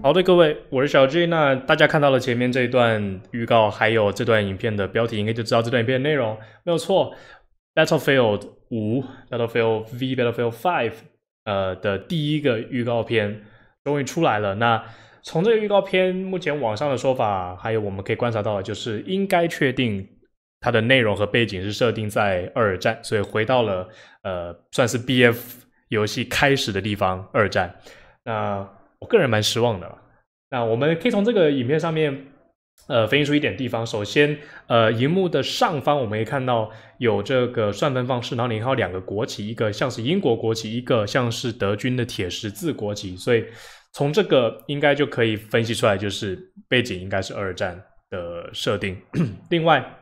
好的，各位，我是小 J。那大家看到了前面这一段预告，还有这段影片的标题，应该就知道这段影片的内容没有错。Battlefield 五，Battlefield V，Battlefield Five，呃，的第一个预告片终于出来了。那。从这个预告片，目前网上的说法，还有我们可以观察到，就是应该确定它的内容和背景是设定在二战，所以回到了呃，算是 B F 游戏开始的地方——二战。那我个人蛮失望的。那我们可以从这个影片上面。呃，分析出一点地方。首先，呃，荧幕的上方我们可以看到有这个算分方式，然后你还有两个国旗，一个像是英国国旗，一个像是德军的铁十字国旗。所以从这个应该就可以分析出来，就是背景应该是二战的设定。另外，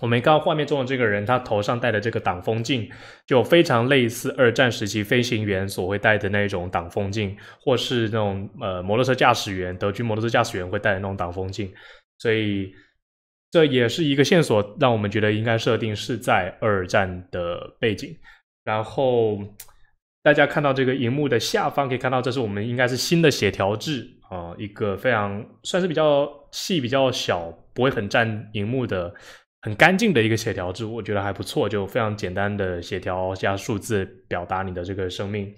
我们看到画面中的这个人，他头上戴的这个挡风镜，就非常类似二战时期飞行员所会戴的那种挡风镜，或是那种呃摩托车驾驶员，德军摩托车驾驶员会戴的那种挡风镜。所以这也是一个线索，让我们觉得应该设定是在二战的背景。然后大家看到这个荧幕的下方，可以看到这是我们应该是新的写条制啊，一个非常算是比较细、比较小，不会很占荧幕的、很干净的一个写条制，我觉得还不错，就非常简单的写条加数字表达你的这个生命。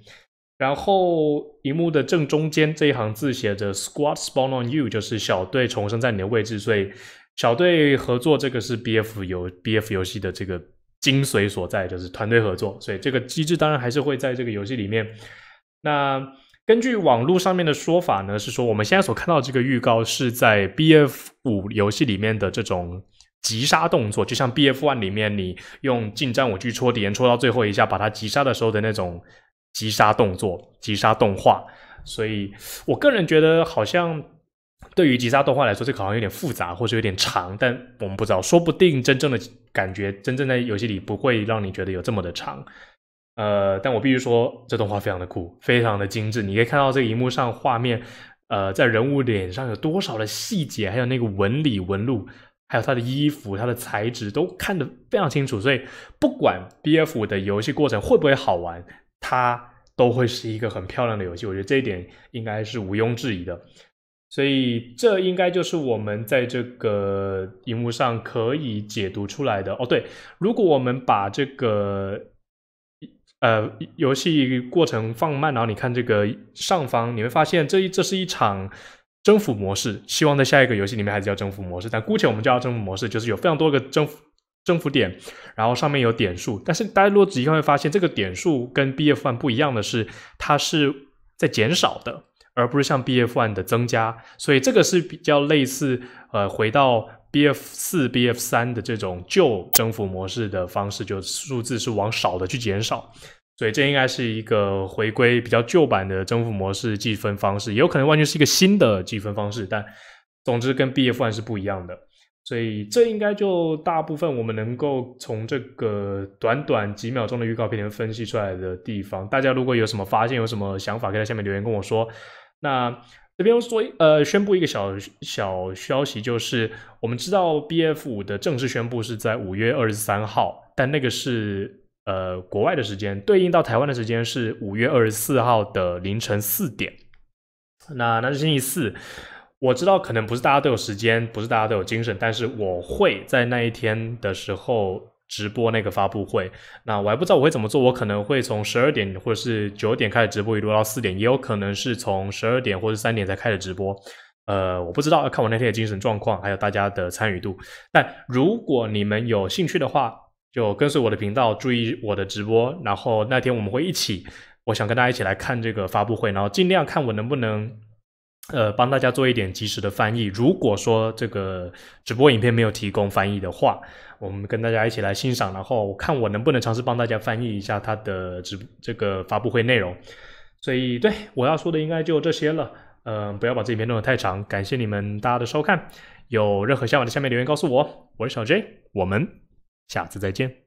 然后，荧幕的正中间这一行字写着 “Squad Spawn on You”，就是小队重生在你的位置。所以，小队合作这个是 BF 游 BF 游戏的这个精髓所在，就是团队合作。所以，这个机制当然还是会在这个游戏里面。那根据网络上面的说法呢，是说我们现在所看到这个预告是在 BF 五游戏里面的这种急杀动作，就像 BF one 里面你用近战武器戳敌人，戳到最后一下把他急杀的时候的那种。击杀动作、击杀动画，所以我个人觉得，好像对于击杀动画来说，这个好像有点复杂，或者有点长。但我们不知道，说不定真正的感觉，真正在游戏里不会让你觉得有这么的长。呃，但我必须说，这动画非常的酷，非常的精致。你可以看到这个荧幕上画面，呃，在人物脸上有多少的细节，还有那个纹理纹路，还有他的衣服、他的材质都看得非常清楚。所以，不管 B F 的游戏过程会不会好玩。它都会是一个很漂亮的游戏，我觉得这一点应该是毋庸置疑的。所以，这应该就是我们在这个荧幕上可以解读出来的。哦，对，如果我们把这个呃游戏过程放慢，然后你看这个上方，你会发现这这是一场征服模式。希望在下一个游戏里面还是叫征服模式，但姑且我们叫征服模式，就是有非常多个征服。征服点，然后上面有点数，但是大家如果仔细看会发现，这个点数跟 BF one 不一样的是，它是在减少的，而不是像 BF one 的增加，所以这个是比较类似，呃，回到 BF 四、BF 三的这种旧征服模式的方式，就数字是往少的去减少，所以这应该是一个回归比较旧版的征服模式计分方式，也有可能完全是一个新的计分方式，但总之跟 BF one 是不一样的。所以这应该就大部分我们能够从这个短短几秒钟的预告片里分析出来的地方。大家如果有什么发现，有什么想法，可以在下面留言跟我说。那这边说，呃，宣布一个小小消息，就是我们知道 B F 五的正式宣布是在五月二十三号，但那个是呃国外的时间，对应到台湾的时间是五月二十四号的凌晨四点。那《那是星期四》。我知道可能不是大家都有时间，不是大家都有精神，但是我会在那一天的时候直播那个发布会。那我还不知道我会怎么做，我可能会从十二点或者是九点开始直播，一路到四点，也有可能是从十二点或者三点才开始直播。呃，我不知道看我那天的精神状况，还有大家的参与度。但如果你们有兴趣的话，就跟随我的频道，注意我的直播。然后那天我们会一起，我想跟大家一起来看这个发布会，然后尽量看我能不能。呃，帮大家做一点及时的翻译。如果说这个直播影片没有提供翻译的话，我们跟大家一起来欣赏，然后看我能不能尝试帮大家翻译一下它的直这个发布会内容。所以，对我要说的应该就这些了。嗯，不要把这影篇弄得太长。感谢你们大家的收看。有任何想法的，下面留言告诉我。我是小 J，我们下次再见。